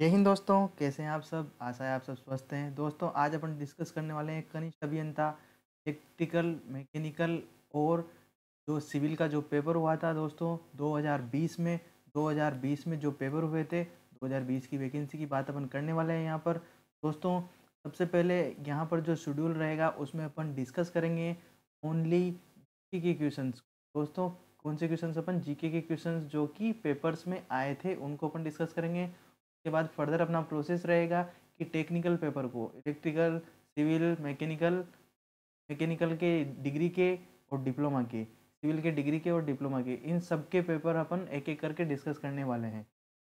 जय हिंद दोस्तों कैसे हैं आप सब आशा है आप सब स्वस्थ हैं दोस्तों आज अपन डिस्कस करने वाले हैं कनिष्ठ अभियंता इलेक्ट्रिकल मैकेनिकल और जो सिविल का जो पेपर हुआ था दोस्तों 2020 में 2020 में जो पेपर हुए थे 2020 की वैकेंसी की बात अपन करने वाले हैं यहाँ पर दोस्तों सबसे पहले यहाँ पर जो शेड्यूल रहेगा उसमें अपन डिस्कस करेंगे ओनली जी के क्वेश्चन दोस्तों कौन से क्वेश्चन अपन जी के क्वेश्चन जो कि पेपर्स में आए थे उनको अपन डिस्कस करेंगे उसके बाद फर्दर अपना प्रोसेस रहेगा कि टेक्निकल पेपर को इलेक्ट्रिकल सिविल मैकेनिकल मैकेनिकल के डिग्री के और डिप्लोमा के सिविल के डिग्री के और डिप्लोमा के इन सब के पेपर अपन एक एक करके डिस्कस करने वाले हैं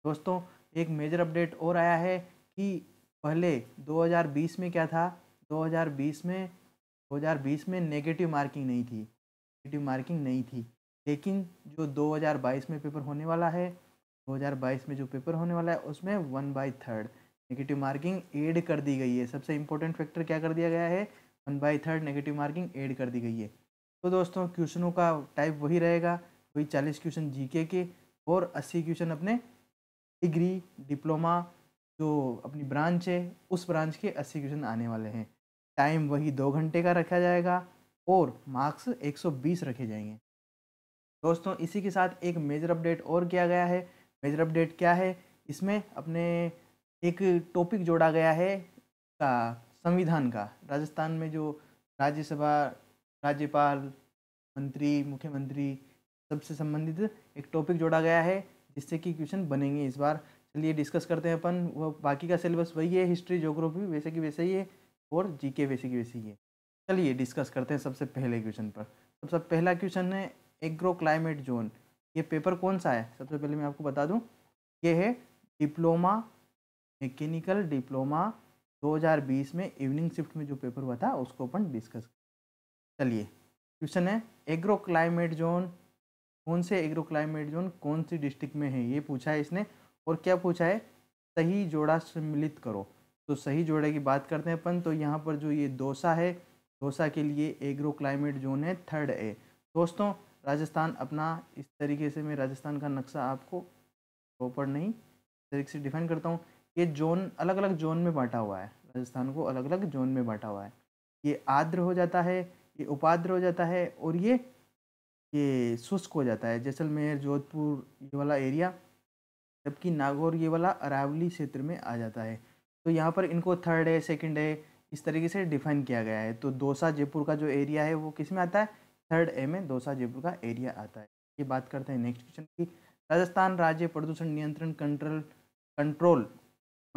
दोस्तों एक मेजर अपडेट और आया है कि पहले 2020 में क्या था 2020 में 2020 में नेगेटिव मार्किंग नहीं थी नेगेटिव मार्किंग नहीं थी लेकिन जो 2022 में पेपर होने वाला है 2022 में जो पेपर होने वाला है उसमें one by third negative marking add कर दी गई है सबसे इंपॉर्टेंट फैक्टर क्या कर दिया गया है one by third negative marking add कर दी गई है तो दोस्तों क्वेश्चनों का टाइप वही रहेगा वही चालीस क्वेश्चन जी के और अस्सी क्वेश्चन अपने डिग्री डिप्लोमा जो अपनी ब्रांच है उस ब्रांच के अस्सी क्वेश्चन आने वाले हैं टाइम वही दो घंटे का रखा जाएगा और मार्क्स 120 रखे जाएंगे दोस्तों इसी के साथ एक मेजर अपडेट और किया गया है मेजर अपडेट क्या है इसमें अपने एक टॉपिक जोड़ा गया है का संविधान का राजस्थान में जो राज्यसभा राज्यपाल मंत्री मुख्यमंत्री सबसे संबंधित एक टॉपिक जोड़ा गया है जिससे कि क्वेश्चन बनेंगे इस बार चलिए डिस्कस करते हैं अपन वह बाकी का सिलेबस वही है हिस्ट्री जोग्राफी वैसे की वैसे ही है और जीके वैसे की वैसे ही है चलिए डिस्कस करते हैं सबसे पहले क्वेश्चन पर सबसे पहला क्वेश्चन है एग्रो क्लाइमेट जोन ये पेपर कौन सा है सबसे पहले मैं आपको बता दूं ये है डिप्लोमा मैकेनिकल डिप्लोमा 2020 में इवनिंग शिफ्ट में जो पेपर हुआ था उसको अपन डिस्कस चलिए क्वेश्चन है एग्रो क्लाइमेट जोन कौन से एग्रो क्लाइमेट जोन कौन सी डिस्ट्रिक्ट में है ये पूछा है इसने और क्या पूछा है सही जोड़ा सम्मिलित करो तो सही जोड़े की बात करते हैं अपन तो यहाँ पर जो ये दोसा है दोसा के लिए एग्रो क्लाइमेट जोन है थर्ड ए दोस्तों राजस्थान अपना इस तरीके से मैं राजस्थान का नक्शा आपको प्रॉपर नहीं इस तरीके से डिफाइन करता हूँ ये जोन अलग अलग जोन में बांटा हुआ है राजस्थान को अलग अलग जोन में बांटा हुआ है ये आद्र हो जाता है ये उपाद्र हो जाता है और ये ये शुष्क हो जाता है जैसलमेर जोधपुर ये वाला एरिया जबकि नागौर ये वाला अरावली क्षेत्र में आ जाता है तो यहाँ पर इनको थर्ड है सेकेंड है इस तरीके से डिफाइन किया गया है तो दोसा जयपुर का जो एरिया है वो किस में आता है थर्ड ए में दौसा जयपुर का एरिया आता है ये बात करते हैं नेक्स्ट क्वेश्चन की राजस्थान राज्य प्रदूषण नियंत्रण कंट्रोल कंट्रोल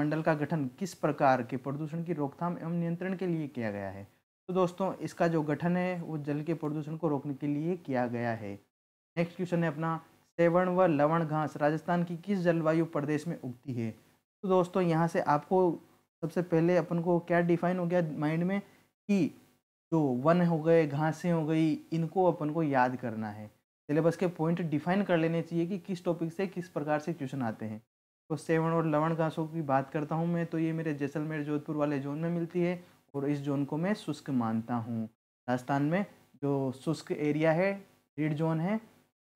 मंडल का गठन किस प्रकार के प्रदूषण की रोकथाम एवं नियंत्रण के लिए किया गया है तो दोस्तों इसका जो गठन है वो जल के प्रदूषण को रोकने के लिए किया गया है नेक्स्ट क्वेश्चन है अपना सेवण व लवण घास राजस्थान की किस जलवायु प्रदेश में उगती है तो दोस्तों यहाँ से आपको सबसे पहले अपन को क्या डिफाइन हो गया माइंड में कि जो तो वन हो गए घासें हो गई इनको अपन को याद करना है सिलेबस के पॉइंट डिफाइन कर लेने चाहिए कि किस टॉपिक से किस प्रकार से क्वेश्चन आते हैं तो सेवन और लवण घासों की बात करता हूँ मैं तो ये मेरे जैसलमेर जोधपुर वाले जोन में मिलती है और इस जोन को मैं शुष्क मानता हूँ राजस्थान में जो शुष्क एरिया है रेड जोन है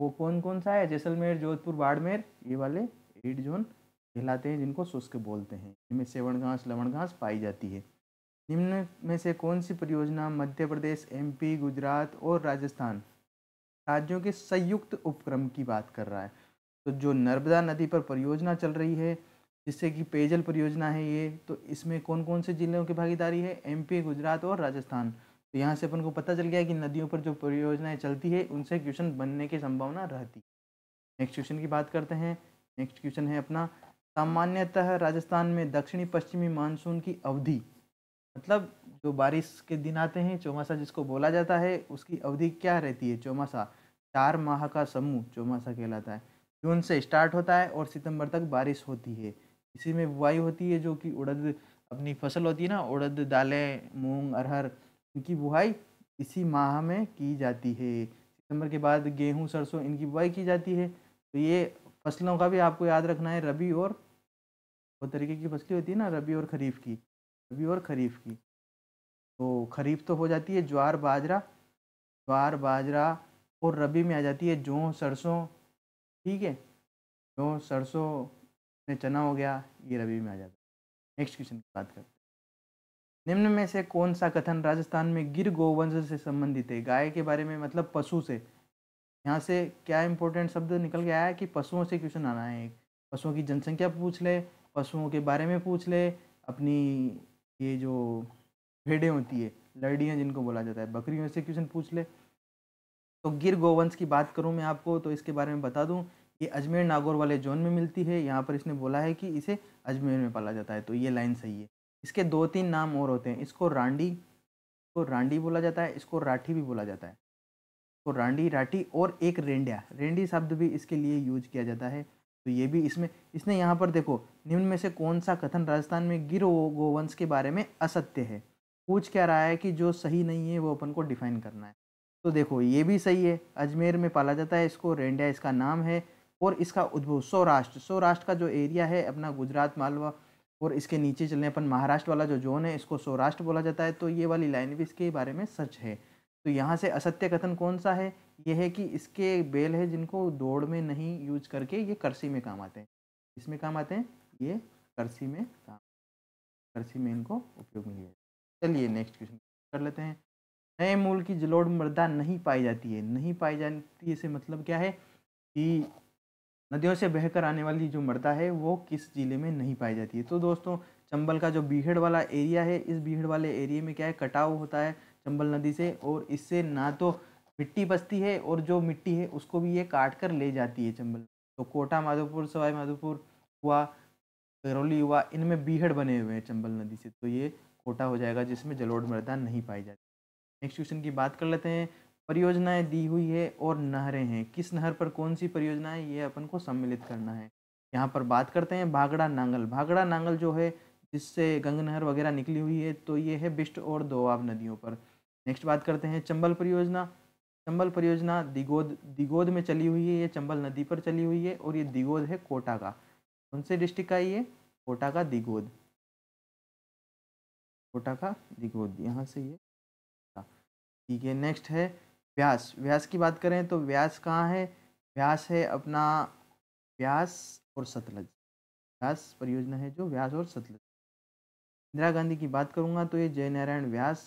वो कौन कौन सा है जैसलमेर जोधपुर बाड़मेर ये वाले रेड जोन कहलाते हैं जिनको शुष्क बोलते हैं इनमें सेवन घास लवण घास पाई जाती है निम्न में से कौन सी परियोजना मध्य प्रदेश एमपी गुजरात और राजस्थान राज्यों के संयुक्त उपक्रम की बात कर रहा है तो जो नर्मदा नदी पर परियोजना चल रही है जिससे कि पेयजल परियोजना है ये तो इसमें कौन कौन से जिलों की भागीदारी है एमपी गुजरात और राजस्थान तो यहाँ से अपन को पता चल गया कि नदियों पर जो परियोजनाएं चलती है उनसे क्वेश्चन बनने की संभावना रहती नेक्स्ट क्वेश्चन की बात करते हैं नेक्स्ट क्वेश्चन है अपना सामान्यतः राजस्थान में दक्षिणी पश्चिमी मानसून की अवधि मतलब जो बारिश के दिन आते हैं चौमासा जिसको बोला जाता है उसकी अवधि क्या रहती है चौमासा चार माह का समूह चौमासा कहलाता है जून से स्टार्ट होता है और सितंबर तक बारिश होती है इसी में बुआई होती है जो कि उड़द अपनी फसल होती है ना उड़द दालें मूंग अरहर इनकी बुआई इसी माह में की जाती है सितंबर के बाद गेहूं सरसों इनकी बुआई की जाती है तो ये फसलों का भी आपको याद रखना है रबी और वो तरीके की फसलें होती है ना रबी और खरीफ की रबी और खरीफ की तो खरीफ तो हो जाती है ज्वार बाजरा ज्वार बाजरा और रबी में आ जाती है जौ सरसों ठीक है जो सरसों में चना हो गया ये रबी में आ जाता है नेक्स्ट क्वेश्चन की बात करते हैं निम्न में से कौन सा कथन राजस्थान में गिर गोवंश से संबंधित है गाय के बारे में मतलब पशु से यहाँ से क्या इंपॉर्टेंट शब्द निकल गया है कि पशुओं से क्वेश्चन आना है एक पशुओं की जनसंख्या पूछ ले पशुओं के बारे में पूछ ले अपनी ये जो भेड़ें होती है लड़ियाँ जिनको बोला जाता है बकरियों से क्वेश्चन पूछ ले तो गिर गोवंश की बात करूँ मैं आपको तो इसके बारे में बता दूँ ये अजमेर नागौर वाले जोन में मिलती है यहाँ पर इसने बोला है कि इसे अजमेर में पाला जाता है तो ये लाइन सही है इसके दो तीन नाम और होते हैं इसको रांडी इसको रांडी बोला जाता है इसको राठी भी बोला जाता है इसको रांडी राठी और एक रेंडिया रेंडी शब्द भी इसके लिए यूज किया जाता है तो ये भी इसमें इसने यहाँ पर देखो निम्न में से कौन सा कथन राजस्थान में गिर गोवंश के बारे में असत्य है पूछ क्या रहा है कि जो सही नहीं है वो अपन को डिफाइन करना है तो देखो ये भी सही है अजमेर में पाला जाता है इसको रेंडिया इसका नाम है और इसका उद्भव सौराष्ट्र सौराष्ट्र का जो एरिया है अपना गुजरात मालवा और इसके नीचे चलने अपन महाराष्ट्र वाला जो जोन है इसको सौराष्ट्र बोला जाता है तो ये वाली लाइन भी इसके बारे में सच है तो यहाँ से असत्य कथन कौन सा है ये है कि इसके बेल है जिनको दौड़ में नहीं यूज करके ये करसी में काम आते हैं इसमें काम आते हैं ये करसी में काम करसी में इनको उपयोग में लिया चलिए नेक्स्ट क्वेश्चन कर लेते हैं नए मूल की जलोड़ मृदा नहीं पाई जाती है नहीं पाई जाती इसे मतलब क्या है कि नदियों से बहकर आने वाली जो मृदा है वो किस ज़िले में नहीं पाई जाती है तो दोस्तों चंबल का जो बीहड़ वाला एरिया है इस बीहड़ वाले एरिया में क्या है कटाव होता है चंबल नदी से और इससे ना तो मिट्टी बसती है और जो मिट्टी है उसको भी ये काट कर ले जाती है चंबल तो कोटा माधोपुर सवाई माधोपुर हुआ करौली हुआ इनमें बीहड़ बने हुए हैं चंबल नदी से तो ये कोटा हो जाएगा जिसमें जलोढ़ मृदा नहीं पाई जाती नेक्स्ट क्वेश्चन की बात कर लेते हैं परियोजनाएं दी हुई है और नहरें हैं किस नहर पर कौन सी परियोजना है ये अपन को सम्मिलित करना है यहाँ पर बात करते हैं भागड़ा नांगल भागड़ा नांगल जो है जिससे गंग नहर वगैरह निकली हुई है तो ये है बिष्ट और दोआब नदियों पर नेक्स्ट बात करते हैं चंबल परियोजना चंबल परियोजना दिगोद दिगोद में चली हुई है ये चंबल नदी पर चली हुई है और ये दिगोद है कोटा का कौन से डिस्ट्रिक्ट का ये कोटा का दिगोद कोटा का दिगोद यहाँ से ये ठीक है नेक्स्ट है व्यास व्यास की बात करें तो व्यास कहाँ है व्यास है अपना व्यास और सतलज व्यास परियोजना है जो व्यास और सतलज इंदिरा गांधी की बात करूँगा तो ये जयनारायण व्यास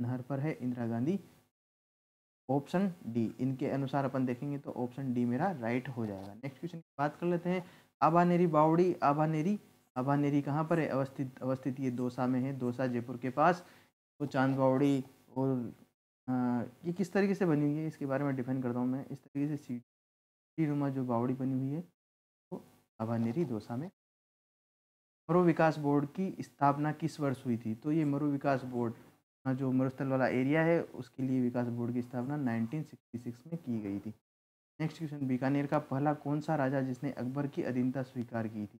नहर पर है इंदिरा गांधी ऑप्शन डी इनके अनुसार अपन देखेंगे तो ऑप्शन डी मेरा राइट हो जाएगा नेक्स्ट क्वेश्चन की बात कर लेते हैं आभानेरी बावड़ी आभानेरी आभानेरी कहाँ पर है अवस्थित अवस्थित ये दोसा में है दोसा जयपुर के पास तो चांद बावड़ी और आ, ये किस तरीके से बनी हुई है इसके बारे में डिफेंड करता हूँ मैं इस तरीके से सीट सीढ़ीनुमा जो बावड़ी बनी हुई है वो तो आभानेरी दोसा में मरु विकास बोर्ड की स्थापना किस वर्ष हुई थी तो ये मरु विकास बोर्ड जो मरुस्थल वाला एरिया है उसके लिए विकास बोर्ड की स्थापना 1966 में की गई थी नेक्स्ट क्वेश्चन बीकानेर का पहला कौन सा राजा जिसने अकबर की अधीनता स्वीकार की थी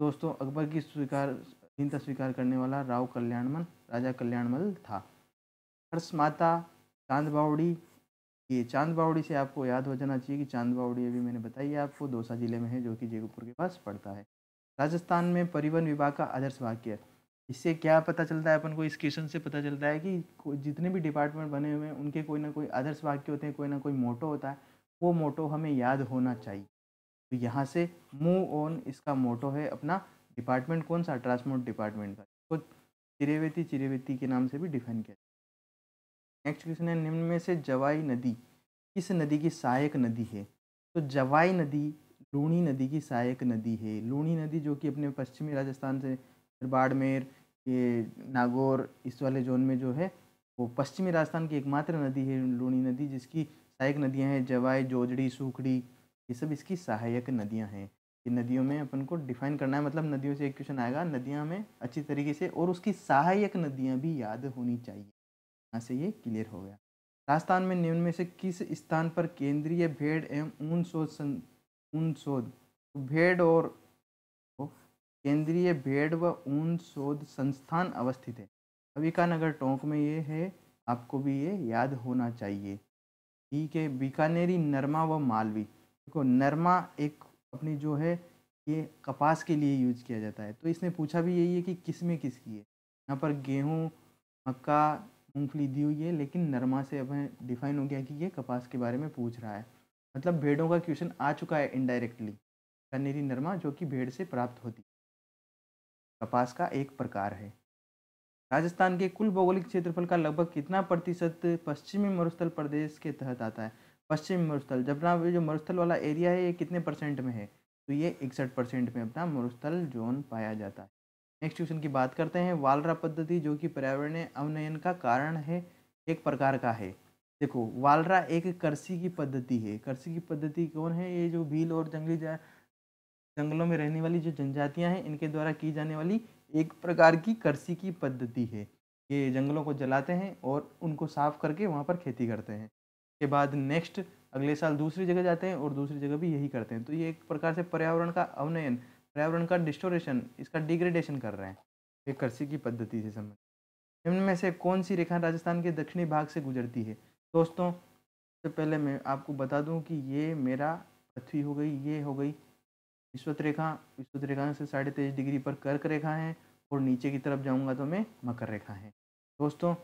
दोस्तों अकबर की स्वीकार अधीनता स्वीकार करने वाला राव कल्याणमल राजा कल्याणमल था हर्ष माता चांद बावड़ी ये चांद बावड़ी से आपको याद हो जाना चाहिए कि चांद बावड़ी अभी मैंने बताई है आपको दौसा जिले में है जो कि जयपुर के पास पड़ता है राजस्थान में परिवहन विभाग का आदर्श वाक्य है इससे क्या पता चलता है अपन को इस क्वेश्चन से पता चलता है कि जितने भी डिपार्टमेंट बने हुए हैं उनके कोई ना कोई आदर्श वाक्य होते हैं कोई ना कोई मोटो होता है वो मोटो हमें याद होना चाहिए तो यहाँ से मूव ऑन इसका मोटो है अपना डिपार्टमेंट कौन सा ट्रांसपोर्ट डिपार्टमेंट का तो चिरेवेती चिरेवेती के नाम से भी डिफाइन किया नेक्स्ट क्वेश्चन है निम्न में से जवाई नदी किस नदी की सहायक नदी है तो जवाई नदी लूणी नदी की सहायक नदी है लूणी नदी जो कि अपने पश्चिमी राजस्थान से बाड़मेर ये नागौर इस वाले जोन में जो है वो पश्चिमी राजस्थान की एकमात्र नदी है लूणी नदी जिसकी सहायक नदियाँ हैं जवाई जोजड़ी सूखड़ी ये सब इसकी सहायक नदियाँ हैं ये नदियों में अपन को डिफाइन करना है मतलब नदियों से एक क्वेश्चन आएगा नदियाँ में अच्छी तरीके से और उसकी सहायक नदियाँ भी याद होनी चाहिए यहाँ से ये क्लियर हो गया राजस्थान में निम्न में से किस स्थान पर केंद्रीय भेड़ एवं ऊन शोध ऊन शोध तो भेड़ और केंद्रीय भेड़ व ऊन शोध संस्थान अवस्थित है अविकानगर टोंक में ये है आपको भी ये याद होना चाहिए ठीक है बीकानेरी नरमा व मालवी देखो नरमा एक अपनी जो है ये कपास के लिए यूज किया जाता है तो इसने पूछा भी यही है कि किस में किसकी है यहाँ पर गेहूँ मक्का मूँगफली दी हुई है लेकिन नरमा से अब डिफाइन हो गया कि ये कपास के बारे में पूछ रहा है मतलब भेड़ों का क्वेश्चन आ चुका है इनडायरेक्टली कनेरी नरमा जो कि भेड़ से प्राप्त होती कपास का एक प्रकार है राजस्थान के कुल भौगोलिक क्षेत्रफल का लगभग कितना प्रतिशत पश्चिमी मरुस्थल प्रदेश के तहत आता है पश्चिमी मरुस्थल जब ना जो मरुस्थल वाला एरिया है ये कितने परसेंट में है तो ये इकसठ परसेंट में अपना मरुस्थल जोन पाया जाता है नेक्स्ट क्वेश्चन की बात करते हैं वालरा पद्धति जो कि पर्यावरणीय अवनयन का कारण है एक प्रकार का है देखो वालरा एक कृषि की पद्धति है कृषि की पद्धति कौन है ये जो भील और जंगली जंगलों में रहने वाली जो जनजातियाँ हैं इनके द्वारा की जाने वाली एक प्रकार की कृषि की पद्धति है ये जंगलों को जलाते हैं और उनको साफ करके वहाँ पर खेती करते हैं के बाद नेक्स्ट अगले साल दूसरी जगह जाते हैं और दूसरी जगह भी यही करते हैं तो ये एक प्रकार से पर्यावरण का अवनयन पर्यावरण का डिस्टोरेशन इसका डिग्रेडेशन कर रहे हैं ये कृषि की पद्धति से संबंधित निम्न में से कौन सी रेखा राजस्थान के दक्षिणी भाग से गुजरती है दोस्तों सबसे पहले मैं आपको बता दूँ कि ये मेरा पृथ्वी हो गई ये हो गई विश्वत रेखा विश्वत रेखा से साढ़े तेईस डिग्री पर कर्क रेखा है और नीचे की तरफ जाऊँगा तो मैं मकर रेखा है दोस्तों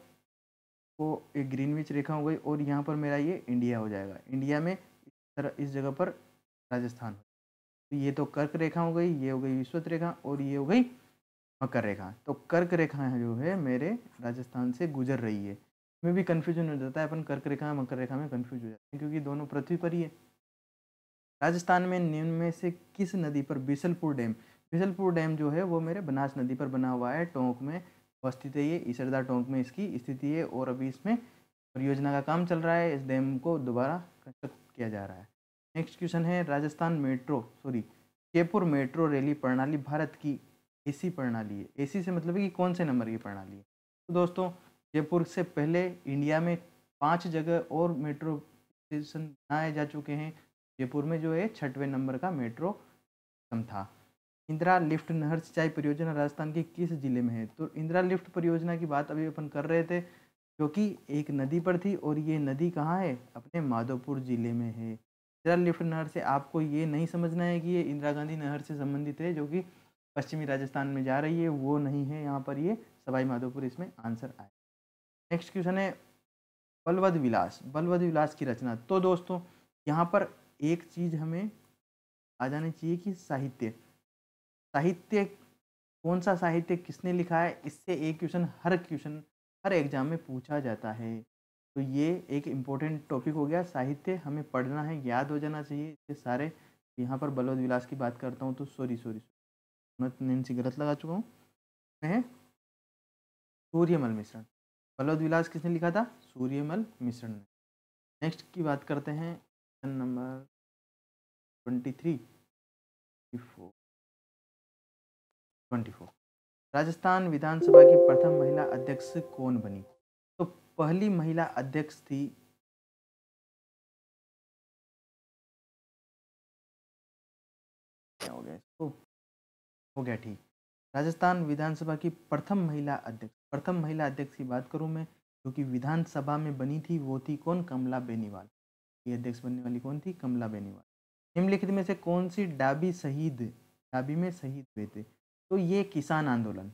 को एक ग्रीनविच रेखा हो गई और यहाँ पर मेरा ये इंडिया हो जाएगा इंडिया में इस तरह इस जगह पर राजस्थान तो ये तो कर्क रेखा हो गई ये हो गई विश्वत रेखा और ये हो गई मकर रेखा तो कर्क रेखा जो है मेरे राजस्थान से गुजर रही है मैं भी कन्फ्यूजन हो जाता है अपन कर्क रेखा मकर रेखा में कन्फ्यूज हो जाता है क्योंकि दोनों पृथ्वी पर ही है राजस्थान में निम्न में से किस नदी पर बिसलपुर डैम बिसलपुर डैम जो है वो मेरे बनास नदी पर बना हुआ है टोंक में उपस्थित है ये ईसरदा टोंक में इसकी स्थिति है और अभी इसमें परियोजना का काम चल रहा है इस डैम को दोबारा कंस्ट्रक्ट किया जा रहा है नेक्स्ट क्वेश्चन है Rajasthan metro sorry Jaipur metro rail प्रणाली भारत की ए प्रणाली है ए से मतलब कि कौन से नंबर की प्रणाली है तो दोस्तों जयपुर से पहले इंडिया में पाँच जगह और मेट्रो स्टेशन बनाए जा चुके हैं जयपुर में जो है छठवें नंबर का मेट्रो सिस्टम था इंदिरा लिफ्ट नहर सिंचाई परियोजना राजस्थान के किस जिले में है तो इंदिरा लिफ्ट परियोजना की बात अभी अपन कर रहे थे जो कि एक नदी पर थी और ये नदी कहाँ है अपने माधोपुर जिले में है इंदिरा लिफ्ट नहर से आपको ये नहीं समझना है कि ये इंदिरा गांधी नहर से संबंधित है जो कि पश्चिमी राजस्थान में जा रही है वो नहीं है यहाँ पर ये सवाई माधोपुर इसमें आंसर आए नेक्स्ट क्वेश्चन है बलवद विलास बलवद विलास की रचना तो दोस्तों यहाँ पर एक चीज़ हमें आ जानी चाहिए कि साहित्य साहित्य कौन सा साहित्य किसने लिखा है इससे एक क्वेश्चन हर क्वेश्चन हर एग्जाम में पूछा जाता है तो ये एक इम्पोर्टेंट टॉपिक हो गया साहित्य हमें पढ़ना है याद हो जाना चाहिए इसके सारे यहाँ पर बलवद विलास की बात करता हूँ तो सॉरी सॉरी मैं से गलत लगा चुका हूँ मैं सूर्यमल मिश्रण बलवद विलास किसने लिखा था सूर्यमल मिश्रण ने नेक्स्ट की बात करते हैं number 23 twenty four Rajasthan Vidhan Sabha की प्रथम महिला अध्यक्ष कौन बनी तो पहली महिला अध्यक्ष थी क्या हो गया तो हो गया ठीक राजस्थान विधानसभा की प्रथम महिला अध्यक्ष प्रथम महिला अध्यक्ष की बात करूं मैं जो कि विधानसभा में बनी थी वो थी कौन कमला बेनीवाल की अध्यक्ष बनने वाली कौन थी कमला बेनीवाल निम्नलिखित में से कौन सी डाबी शहीद डाबी में शहीद हुए थे तो ये किसान आंदोलन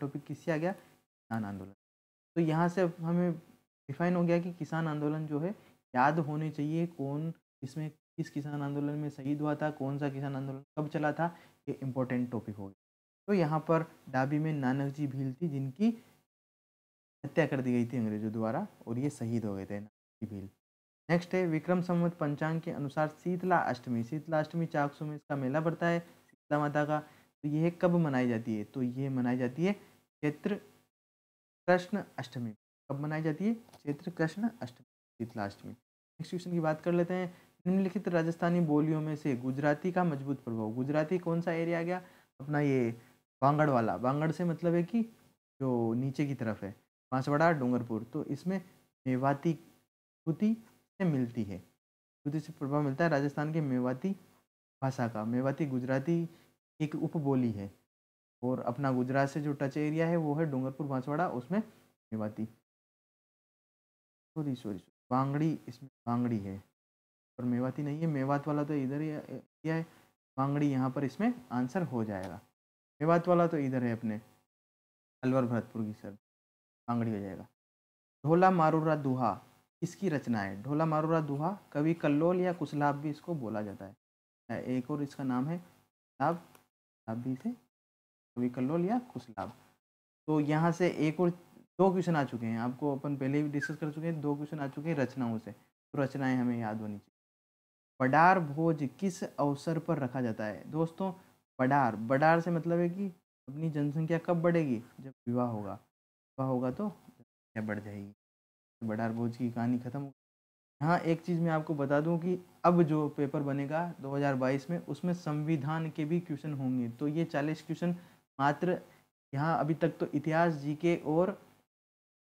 टॉपिक किससे आ गया किसान आंदोलन तो यहाँ से हमें डिफाइन हो गया कि किसान आंदोलन जो है याद होने चाहिए कौन इसमें किस किसान आंदोलन में शहीद हुआ था कौन सा किसान आंदोलन कब चला था ये इम्पोर्टेंट टॉपिक हो गया तो यहाँ पर डाबी में नानक जी भील थी जिनकी हत्या कर दी गई थी अंग्रेजों द्वारा और ये शहीद हो गए थे नानक जी भील नेक्स्ट है विक्रम संवत पंचांग के अनुसार शीतला अष्टमी शीतला अष्टमी चाकसू में इसका मेला पड़ता है शीतला माता का तो यह कब मनाई जाती है तो यह मनाई जाती है क्षेत्र कृष्ण अष्टमी कब मनाई जाती है क्षेत्र कृष्ण अष्टमी शीतला अष्टमी नेक्स्ट क्वेश्चन की बात कर लेते हैं निम्नलिखित राजस्थानी बोलियों में से गुजराती का मजबूत प्रभाव गुजराती कौन सा एरिया गया अपना ये बांगड़ वाला बांगड़ से मतलब है कि जो नीचे की तरफ है बांसवाड़ा डूंगरपुर तो इसमें मेवाती से मिलती है उर्दू से प्रभाव मिलता है राजस्थान के मेवाती भाषा का मेवाती गुजराती एक उपबोली है और अपना गुजरात से जो टच एरिया है वो है डूंगरपुर बांसवाड़ा उसमें मेवाती सॉरी सॉरी बांगड़ी इसमें बांगड़ी है और मेवाती नहीं है मेवात वाला तो इधर ही है बांगड़ी यहाँ पर इसमें आंसर हो जाएगा मेवात वाला तो इधर है अपने अलवर भरतपुर की सर बांगड़ी हो जाएगा ढोला मारूरा दुहा इसकी रचना है ढोला मारूरा दुहा कवि कल्लोल या कुशलाभ भी इसको बोला जाता है एक और इसका नाम है कुशलाभ भी थे कवि कल्लोल या कुशलाभ तो यहाँ से एक और दो क्वेश्चन आ चुके हैं आपको अपन पहले भी डिस्कस कर चुके हैं दो क्वेश्चन आ चुके हैं रचनाओं से तो रचनाएं हमें याद होनी चाहिए पडार भोज किस अवसर पर रखा जाता है दोस्तों पडार बडार से मतलब है कि अपनी जनसंख्या कब बढ़ेगी जब विवाह होगा विवाह होगा तो जनसंख्या बढ़ जाएगी बटार बोझ की कहानी ख़त्म हो हाँ एक चीज़ मैं आपको बता दूं कि अब जो पेपर बनेगा 2022 में उसमें संविधान के भी क्वेश्चन होंगे तो ये 40 क्वेश्चन मात्र यहाँ अभी तक तो इतिहास जी के और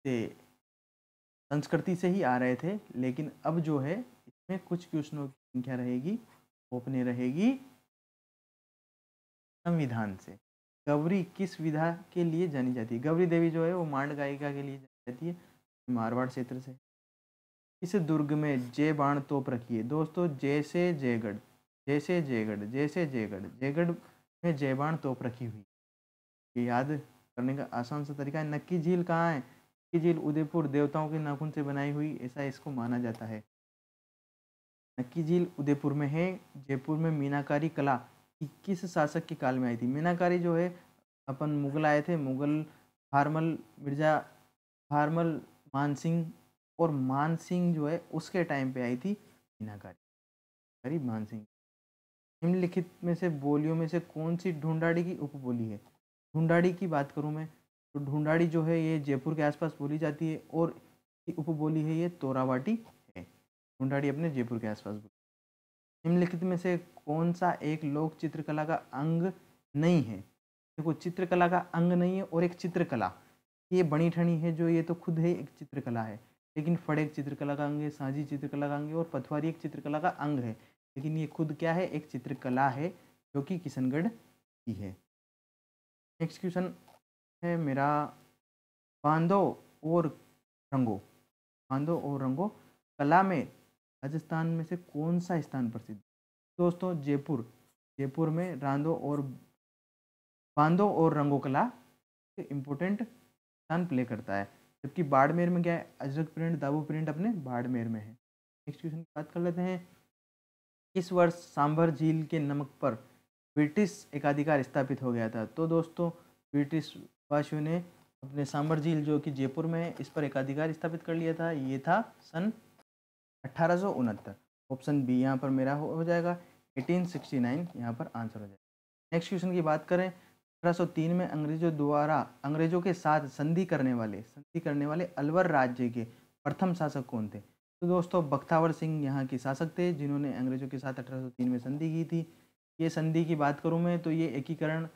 संस्कृति से ही आ रहे थे लेकिन अब जो है इसमें कुछ क्वेश्चनों की संख्या रहेगी ओपने रहेगी संविधान से गौरी किस विधा के लिए जानी जाती है गौरी देवी जो है वो मांड गायिका के लिए जानी जाती है मारवाड़ क्षेत्र से इस दुर्ग में जय बाण तोप रखिए दोस्तों जैसे जयगढ़ जैसे जयगढ़ जैसे जयगढ़ जयगढ़ में जय बाण तोप रखी हुई ये याद करने का आसान सा तरीका है नक्की झील कहाँ है नक्की झील उदयपुर देवताओं के नाखून से बनाई हुई ऐसा इसको माना जाता है नक्की झील उदयपुर में है जयपुर में मीनाकारी कला किस शासक के काल में आई थी मीनाकारी जो है अपन मुगल आए थे मुगल फार्मल मिर्जा फार्मल सिंह और मानसिंह जो है उसके टाइम पे आई थी मीनाकारी मान मानसिंह निम्नलिखित में से बोलियों में से कौन सी ढूंढाड़ी की उपबोली है ढूंढाड़ी की बात करूँ मैं तो ढूंढाड़ी जो है ये जयपुर के आसपास बोली जाती है और उपबोली है ये तोरावाटी है ढूंढाड़ी अपने जयपुर के आसपास बोली निम्नलिखित में से कौन सा एक लोक चित्रकला का अंग नहीं है देखो चित्रकला का अंग नहीं है और एक चित्रकला ये बनी ठनी है जो ये तो खुद है एक चित्रकला है लेकिन फड़े एक चित्रकला का अंग है साझी चित्रकला का अंग है और पथवारी एक चित्रकला का अंग है लेकिन ये खुद क्या है एक चित्रकला है जो कि किशनगढ़ की है नेक्स्ट क्वेश्चन है मेरा बांधो और रंगो बांधो और रंगो कला में राजस्थान में से कौन सा स्थान प्रसिद्ध दोस्तों जयपुर जयपुर में रांधो और बांधो और रंगो कला इम्पोर्टेंट स्थान प्ले करता है जबकि बाड़मेर में क्या है अजरक प्रिंट दाबू प्रिंट अपने बाड़मेर में है नेक्स्ट क्वेश्चन की बात कर लेते हैं इस वर्ष सांभर झील के नमक पर ब्रिटिश एकाधिकार स्थापित हो गया था तो दोस्तों ब्रिटिश वासियों ने अपने सांभर झील जो कि जयपुर में है इस पर एकाधिकार स्थापित कर लिया था ये था सन अट्ठारह ऑप्शन बी यहाँ पर मेरा हो, एटीन जाएगा 1869 यहाँ पर आंसर हो जाएगा नेक्स्ट क्वेश्चन की बात करें 1803 में अंग्रेजों द्वारा अंग्रेजों के साथ संधि करने वाले संधि करने वाले अलवर राज्य के प्रथम शासक कौन थे तो दोस्तों बख्तावर सिंह यहाँ के शासक थे जिन्होंने अंग्रेजों के साथ 1803 में संधि की थी ये संधि की बात करूँ मैं तो ये एकीकरण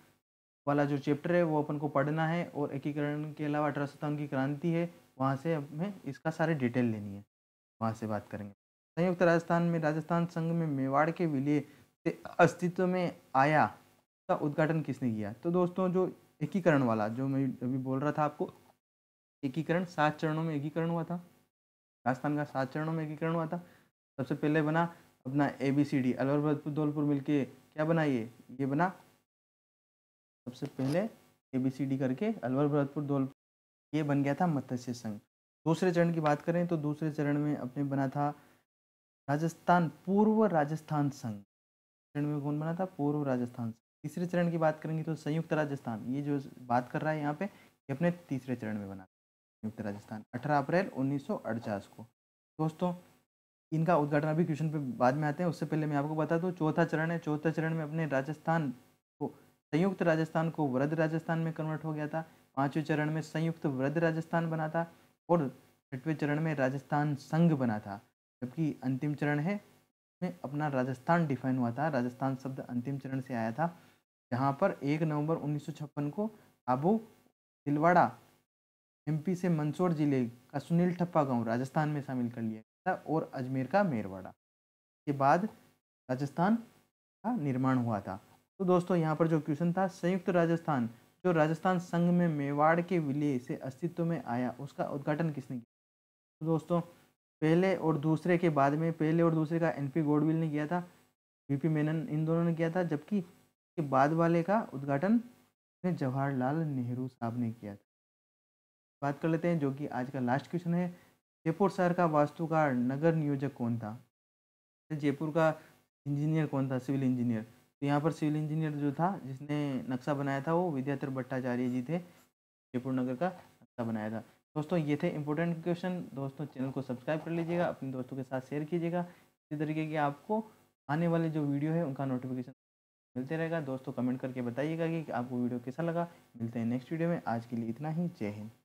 वाला जो चैप्टर है वो अपन को पढ़ना है और एकीकरण के अलावा अठारह की क्रांति है वहाँ से हमें इसका सारे डिटेल लेनी है वहाँ से बात करेंगे संयुक्त राजस्थान में राजस्थान संघ में मेवाड़ के विलय से अस्तित्व में आया का उद्घाटन किसने किया तो दोस्तों जो एकीकरण वाला जो मैं अभी बोल रहा था आपको एकीकरण सात चरणों में एकीकरण हुआ था राजस्थान का सात चरणों में एकीकरण हुआ था सबसे पहले बना अपना A B C D Alwar Bharatpur Dholpur मिल क्या बना ये ये बना सबसे पहले ए बी सी डी करके अलवर भरतपुर धौलपुर ये बन गया था मत्स्य संघ दूसरे चरण की बात करें तो दूसरे चरण में अपने बना था राजस्थान पूर्व राजस्थान संघ चरण में कौन बना था पूर्व राजस्थान तीसरे चरण की बात करेंगे तो संयुक्त राजस्थान ये जो बात कर रहा है यहाँ पे ये अपने तीसरे चरण में बना संयुक्त राजस्थान अठारह अप्रैल उन्नीस को दोस्तों इनका उद्घाटन अभी क्वेश्चन पे बाद में आते हैं उससे पहले मैं आपको बता दूँ चौथा चरण है चौथे चरण में अपने राजस्थान को संयुक्त राजस्थान को वृद्ध राजस्थान में कन्वर्ट हो गया था पाँचवें चरण में संयुक्त वृद्ध राजस्थान बना था और छठवें चरण में राजस्थान संघ बना था जबकि अंतिम चरण है में अपना राजस्थान डिफाइन हुआ था राजस्थान शब्द अंतिम चरण से आया था जहाँ पर एक नवंबर उन्नीस को अबू दिलवाड़ा एमपी से मंदसौर जिले का सुनील ठप्पा गांव राजस्थान में शामिल कर लिया गया था और अजमेर का मेरवाड़ा के बाद राजस्थान का निर्माण हुआ था तो दोस्तों यहाँ पर जो क्वेश्चन था संयुक्त राजस्थान जो राजस्थान संघ में मेवाड़ के विलय से अस्तित्व में आया उसका उद्घाटन किसने किया तो दोस्तों पहले और दूसरे के बाद में पहले और दूसरे का एनपी गोडविल ने किया था वीपी मेनन इन दोनों ने किया था जबकि के बाद वाले का उद्घाटन जवाहरलाल नेहरू साहब ने किया था बात कर लेते हैं जो कि आज का लास्ट क्वेश्चन है जयपुर शहर का वास्तुकार नगर नियोजक कौन था तो जयपुर का इंजीनियर कौन था सिविल इंजीनियर तो यहाँ पर सिविल इंजीनियर जो था जिसने नक्शा बनाया था वो विद्याधर भट्टाचार्य जी थे जयपुर नगर का नक्शा बनाया था दोस्तों ये थे इंपॉर्टेंट क्वेश्चन दोस्तों चैनल को सब्सक्राइब कर लीजिएगा अपने दोस्तों के साथ शेयर कीजिएगा इसी तरीके के आपको आने वाले जो वीडियो है उनका नोटिफिकेशन मिलते रहेगा दोस्तों कमेंट करके बताइएगा कि आपको वीडियो कैसा लगा मिलते हैं नेक्स्ट वीडियो में आज के लिए इतना ही जय हिंद